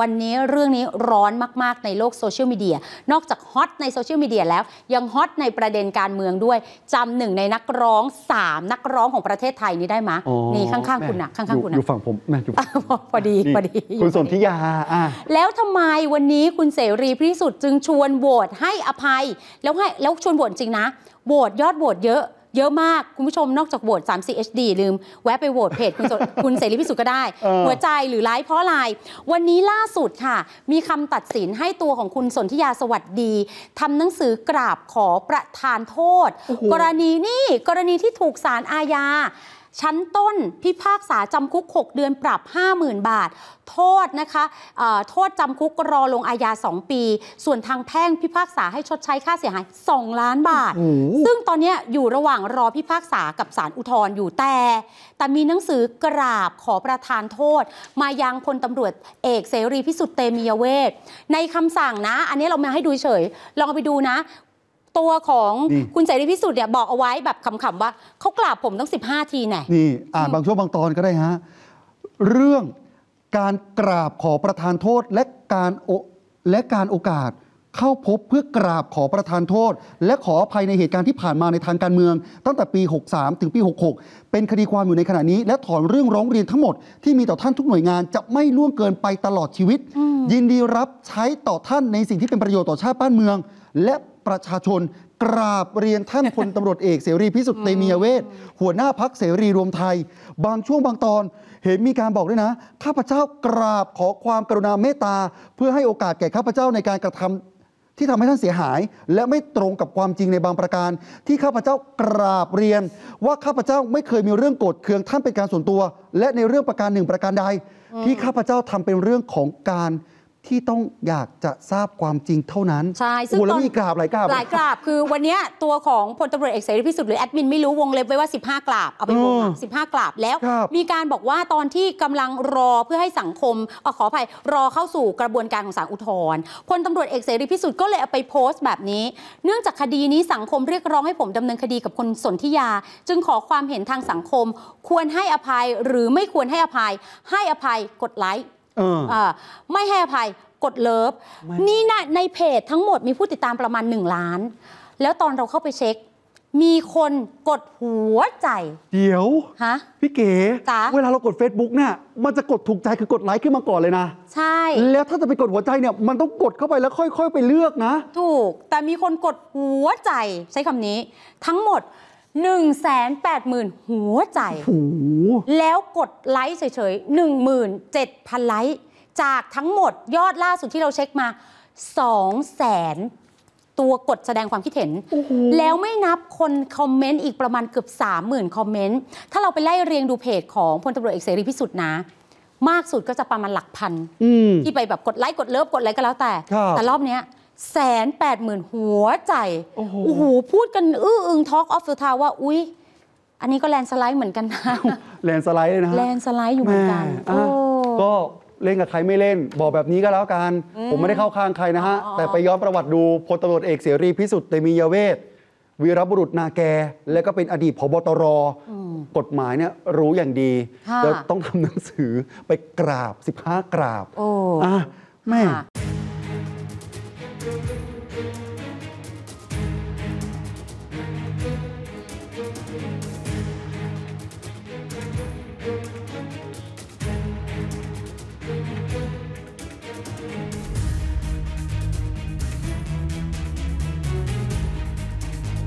วันนี้เรื่องนี้ร้อนมาก ๆ ในโลกโซเชียลมีเดีย นอกจากฮอตในโซเชียลมีเดียแล้ว ยังฮอตในประเด็นการเมืองด้วยจำหนึ่งในนักร้องสามนักร้องของประเทศไทยนี้ได้ไหมนี่ข้างๆคุณนะข้างๆคุณนะอยู่ฝั่งผมแม่อยู่พอดีพอดีคุณสนธิยาแล้วทำไมวันนี้คุณเสรีพิสุทธิ์จึงชวนโหวตให้อภัย แล้วให้แล้วชวนโหวตจริงนะโหวตยอดโหวตเยอะเยอะมาก คุณผู้ชมนอกจากโหวต 34HD ลืมแวะไปโหวตเพจคุณสคุณเสรีพิสุทธิ์ก็ได้ หัวใจหรือไลฟ์เพราะอะไร วันนี้ล่าสุดค่ะ มีคำตัดสินให้ตัวของคุณสนธิยาสวัสดีทำหนังสือกราบขอประทานโทษ กรณีนี่กรณีที่ถูกศาลอาญาชั้นต้นพิพากษาจำคุก 6 เดือนปรับ 50,000 บาท โทษ นะคะโทษจำคุกรอลงอาญา2 ปี ส่วนทางแพ่งพิพากษาให้ชดใช้ค่าเสียหาย 2 ล้านบาท ซึ่งตอนนี้อยู่ระหว่างรอพิพากษากับศาลอุทธรณ์อยู่แต่ แต่มีหนังสือกราบขอประทานโทษ มายังพลตำรวจเอกเสรีพิสุทธิ์เตมียเวทในคำสั่งนะ อันนี้เรามาให้ดูเฉยลองไปดูนะตัวของคุณเสรีพิสุทธิ์เนี่ยบอกเอาไว้แบบขำๆ ว่า เขากราบผมตั้ง 15 ทีแน่นี่ อ่านบางช่วงบางตอนก็ได้ฮะ เรื่องการกราบขอประทานโทษและการและการโอกาสเข้าพบเพื่อกราบขอประทานโทษ และขออภัยในเหตุการณ์ที่ผ่านมาในทางการเมือง ตั้งแต่ปี 63 ถึงปี 66 เป็นคดีความอยู่ในขณะนี้ และถอนเรื่องร้องเรียนทั้งหมด ที่มีต่อท่านทุกหน่วยงาน จะไม่ล่วงเกินไปตลอดชีวิต ยินดีรับใช้ต่อท่านในสิ่งที่เป็นประโยชน์ต่อชาติบ้านเมืองและประชาชนกราบเรียนท่านพลตำรวจเอกเสรีพิสุทธิ์เตมียเวทหัวหน้าพักเสรีรวมไทย บางช่วงบางตอน เห็นมีการบอกด้วยนะข้าพเจ้ากราบขอความกรุณาเมตตา เพื่อให้โอกาสแก่ข้าพเจ้าในการกระทำ ที่ทำให้ท่านเสียหาย และไม่ตรงกับความจริงในบางประการ ที่ข้าพเจ้ากราบเรียน ว่าข้าพเจ้าไม่เคยมีเรื่องโกรธเคืองท่านเป็นการส่วนตัว และในเรื่องประการหนึ่งประการใด ที่ข้าพเจ้าทำเป็นเรื่องของการที่ต้องอยากจะทราบความจริงเท่านั้น ใช่ซึ่งแล้วตอนมีกราบหลายกราบ หลายกราบคือวันนี้ตัวของพลตำรวจเอกเสรีพิสุทธิ์ หรือแอดมินไม่รู้ วงเล็บไว้ว่า 15 กราบ เอาไปวงบห15 กราบแล้วมีการบอกว่าตอนที่กำลังรอเพื่อให้สังคมเอ่อขออภัยรอเข้าสู่กระบวนการของศาลอุทธรณ์พลตำรวจเอกเสรีพิสุทธิ์ก็เลยเอาไปโพสต์แบบนี้ เนื่องจากคดีนี้สังคมเรียกร้องให้ผมดำเนินคดีกับคนสนธิยา จึงขอความเห็นทางสังคม ควรให้อภัยหรือไม่ควรให้อภัยให้อภัยกดไลค์ไม่ให้อภัยกดเลิฟ นี่นะในเพจทั้งหมดมีผู้ติดตามประมาณ 1 ล้าน แล้วตอนเราเข้าไปเช็ค มีคนกดหัวใจ เดี๋ยวฮะพี่เก๋เวลาเรากด Facebook เนี่ยมันจะกดถูกใจคือกดไลค์ขึ้นมาก่อนเลยนะ ใช่ แล้วถ้าจะไปกดหัวใจเนี่ยมันต้องกดเข้าไปแล้วค่อยๆ ไปเลือกนะ ถูก แต่มีคนกดหัวใจใช้คำนี้ทั้งหมด1 8 0 0 0ดหัวใจ แล้วกดไลค์เฉยๆ17,000 ไลค์ จากทั้งหมดยอดล่าสุดที่เราเช็คมา 200,000 ตัวกดแสดงความคิดเห็น แล้วไม่นับคนคอมเมนต์อีกประมาณเกือบ 30,000คอมเมนต์ ถ้าเราไปไล่เรียงดูเพจของพลตำรวจเอกเสรีพิสุทธิ์นะ มากสุดก็จะประมาณหลักพันที่ไปแบบกดไลค์กดเลิฟกดอะไรก็แล้วแต่ แต่รอบเนี้ยแสนแปดหมื่นหัวใจ โอ้โห พูดกัน อื้ออึงทอกออฟสุะทาว่า อุ๊ย อันนี้ก็แลนสไลด์เหมือนกันนะ แลนสไลด์เลยนะฮะ แลนสไลด์อยู่เหมือนกันก็เล่นกับใครไม่เล่น บอกแบบนี้ก็แล้วกัน ผมไม่ได้เข้าข้างใครนะฮะ แต่ไปย้อนประวัติดูพลตำรวจเอกเสรีพิสุทธิ์เตมียเวท วีรบุรุษนาแกและก็เป็นอดีตพบตรกฎหมายเนี่ยรู้อย่างดีจะแล้วต้องทำหนังสือไปกราบ15กราบ โอ้่ะแม่